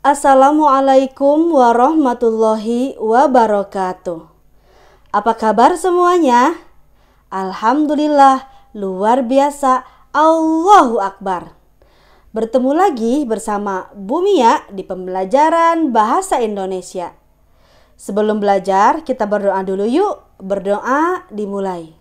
Assalamualaikum warahmatullahi wabarakatuh. Apa kabar semuanya? Alhamdulillah, luar biasa. Allahu Akbar. Bertemu lagi bersama Bumia di pembelajaran Bahasa Indonesia. Sebelum belajar, kita berdoa dulu yuk. Berdoa dimulai.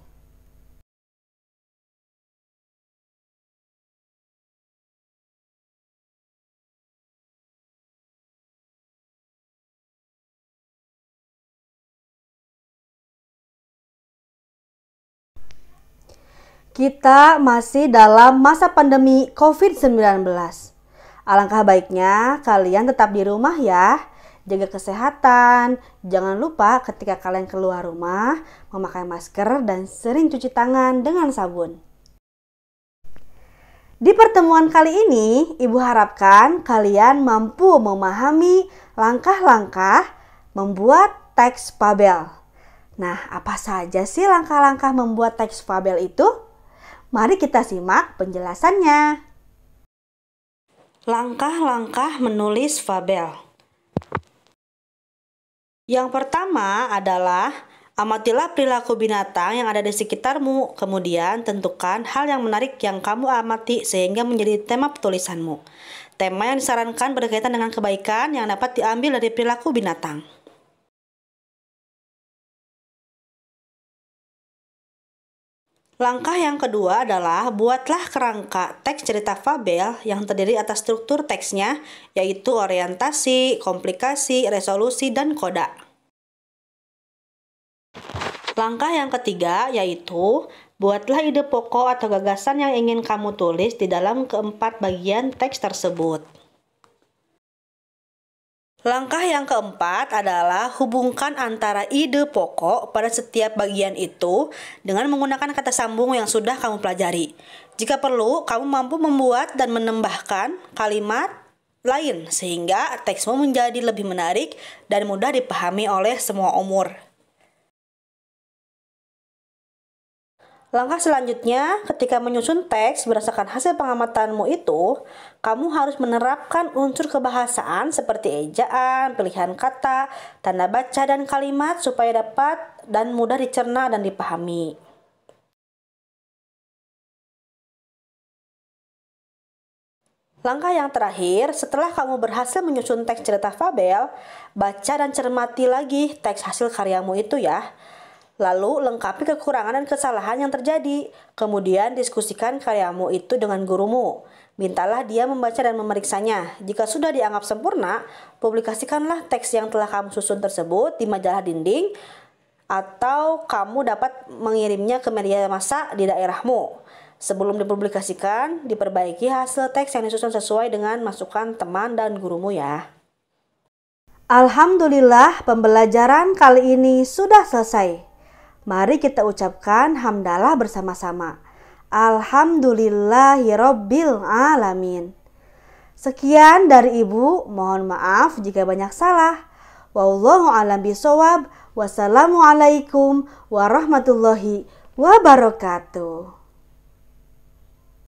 kita masih dalam masa pandemi COVID-19. Alangkah baiknya kalian tetap di rumah ya, jaga kesehatan. Jangan lupa ketika kalian keluar rumah, memakai masker dan sering cuci tangan dengan sabun. Di pertemuan kali ini, Ibu harapkan kalian mampu memahami langkah-langkah membuat teks Pabel. Nah, apa saja sih langkah-langkah membuat teks Pabel itu? Mari kita simak penjelasannya. Langkah-langkah menulis fabel. Yang pertama adalah amatilah perilaku binatang yang ada di sekitarmu, kemudian tentukan hal yang menarik yang kamu amati sehingga menjadi tema tulisanmu. Tema yang disarankan berkaitan dengan kebaikan yang dapat diambil dari perilaku binatang. Langkah yang kedua adalah buatlah kerangka teks cerita fabel yang terdiri atas struktur teksnya, yaitu orientasi, komplikasi, resolusi, dan koda. Langkah yang ketiga yaitu buatlah ide pokok atau gagasan yang ingin kamu tulis di dalam keempat bagian teks tersebut. Langkah yang keempat adalah hubungkan antara ide pokok pada setiap bagian itu dengan menggunakan kata sambung yang sudah kamu pelajari. Jika perlu, kamu mampu membuat dan menambahkan kalimat lain sehingga teksmu menjadi lebih menarik dan mudah dipahami oleh semua umur. Langkah selanjutnya, ketika menyusun teks berdasarkan hasil pengamatanmu itu, kamu harus menerapkan unsur kebahasaan seperti ejaan, pilihan kata, tanda baca, dan kalimat supaya dapat dan mudah dicerna dan dipahami. Langkah yang terakhir, setelah kamu berhasil menyusun teks cerita Fabel, baca dan cermati lagi teks hasil karyamu itu ya. Lalu lengkapi kekurangan dan kesalahan yang terjadi. Kemudian diskusikan karyamu itu dengan gurumu. Mintalah dia membaca dan memeriksanya. Jika sudah dianggap sempurna, publikasikanlah teks yang telah kamu susun tersebut di majalah dinding atau kamu dapat mengirimnya ke media massa di daerahmu. Sebelum dipublikasikan, diperbaiki hasil teks yang disusun sesuai dengan masukan teman dan gurumu ya. Alhamdulillah, pembelajaran kali ini sudah selesai. Mari kita ucapkan hamdalah bersama-sama. Alhamdulillahirobbil alamin. Sekian dari Ibu, mohon maaf jika banyak salah. Wallahu alam bisawab. Wassalamualaikum warahmatullahi wabarakatuh.